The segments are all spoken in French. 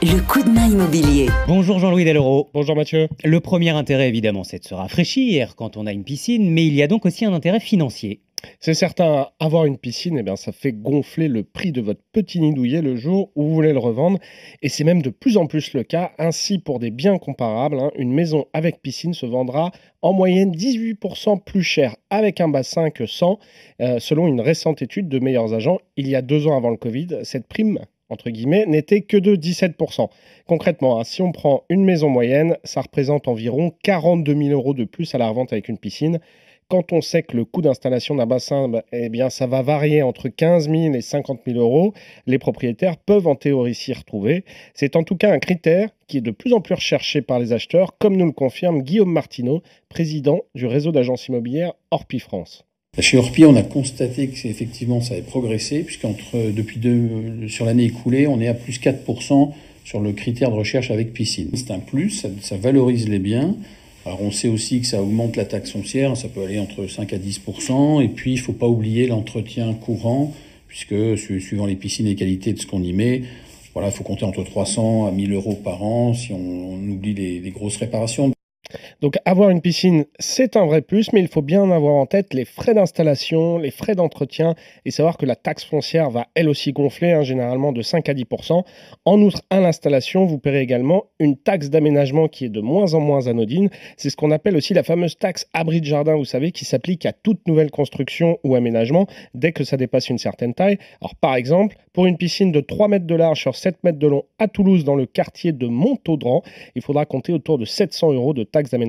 Le coup de main immobilier. Bonjour Jean-Louis Bonjour Mathieu. Le premier intérêt évidemment c'est de se rafraîchir quand on a une piscine, mais il y a donc aussi un intérêt financier. C'est certain, avoir une piscine, eh bien, ça fait gonfler le prix de votre petit nid douillet le jour où vous voulez le revendre. Et c'est même de plus en plus le cas. Ainsi, pour des biens comparables, hein, une maison avec piscine se vendra en moyenne 18% plus cher avec un bassin que sans, euh, selon une récente étude de meilleurs agents il y a deux ans avant le Covid. Cette prime entre guillemets, n'était que de 17%. Concrètement, hein, si on prend une maison moyenne, ça représente environ 42 000 euros de plus à la revente avec une piscine. Quand on sait que le coût d'installation d'un bassin, bah, eh bien, ça va varier entre 15 000 et 50 000 euros, les propriétaires peuvent en théorie s'y retrouver. C'est en tout cas un critère qui est de plus en plus recherché par les acheteurs, comme nous le confirme Guillaume Martineau, président du réseau d'agences immobilières Orpi France. Chez Orpi, on a constaté que effectivement ça avait progressé, puisque euh, depuis deux, euh, sur l'année écoulée, on est à plus 4% sur le critère de recherche avec piscine. C'est un plus, ça, valorise les biens. Alors on sait aussi que ça augmente la taxe foncière, ça peut aller entre 5 à 10%, et puis il ne faut pas oublier l'entretien courant, puisque suivant les piscines et les qualités de ce qu'on y met, voilà, il faut compter entre 300 à 1000 euros par an si on, oublie les grosses réparations. Donc avoir une piscine, c'est un vrai plus, mais il faut bien avoir en tête les frais d'installation, les frais d'entretien et savoir que la taxe foncière va elle aussi gonfler, hein, généralement de 5 à 10 En outre, à l'installation, vous paierez également une taxe d'aménagement qui est de moins en moins anodine. C'est ce qu'on appelle aussi la fameuse taxe abri de jardin, vous savez, qui s'applique à toute nouvelle construction ou aménagement dès que ça dépasse une certaine taille. Alors par exemple, pour une piscine de 3 mètres de large sur 7 mètres de long à Toulouse dans le quartier de Montaudran, il faudra compter autour de 700 euros de taxe d'aménagement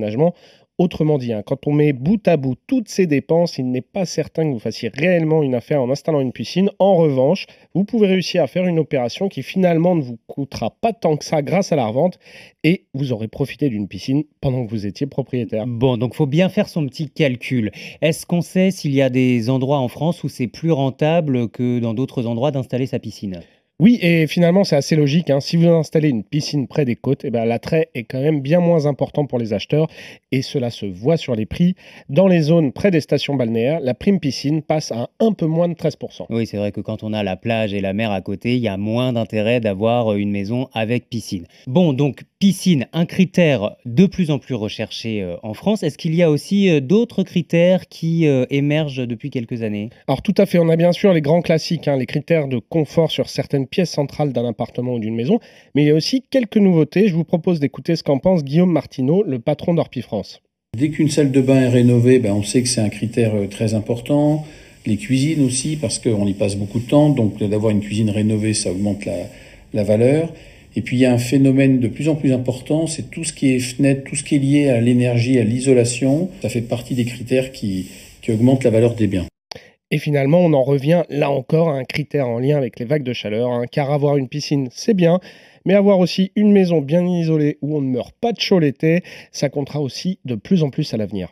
Autrement dit, hein, quand on met bout à bout toutes ces dépenses, il n'est pas certain que vous fassiez réellement une affaire en installant une piscine. En revanche, vous pouvez réussir à faire une opération qui finalement ne vous coûtera pas tant que ça grâce à la revente et vous aurez profité d'une piscine pendant que vous étiez propriétaire. Bon, donc faut bien faire son petit calcul. Est-ce qu'on sait s'il y a des endroits en France où c'est plus rentable que dans d'autres endroits d'installer sa piscine oui, et finalement, c'est assez logique. Hein. Si vous installez une piscine près des côtes, eh ben, l'attrait est quand même bien moins important pour les acheteurs et cela se voit sur les prix. Dans les zones près des stations balnéaires, la prime piscine passe à un peu moins de 13%. Oui, c'est vrai que quand on a la plage et la mer à côté, il y a moins d'intérêt d'avoir euh, une maison avec piscine. Bon, donc piscine, un critère de plus en plus recherché euh, en France. Est-ce qu'il y a aussi euh, d'autres critères qui émergent depuis quelques années Alors tout à fait, on a bien sûr les grands classiques, hein, les critères de confort sur certaines pièce centrale d'un appartement ou d'une maison, mais il y a aussi quelques nouveautés. Je vous propose d'écouter ce qu'en pense Guillaume Martineau, le patron d'Orpi France. Dès qu'une salle de bain est rénovée, ben, on sait que c'est un critère euh, très important. Les cuisines aussi, parce qu'on y passe beaucoup de temps. Donc d'avoir une cuisine rénovée, ça augmente la, valeur. Et puis il y a un phénomène de plus en plus important, c'est tout ce qui est fenêtre, tout ce qui est lié à l'énergie, à l'isolation. Ça fait partie des critères qui augmentent la valeur des biens. Et finalement, on en revient là encore à un critère en lien avec les vagues de chaleur, hein, car avoir une piscine, c'est bien, mais avoir aussi une maison bien isolée où on ne meurt pas de chaud l'été, ça comptera aussi de plus en plus à l'avenir.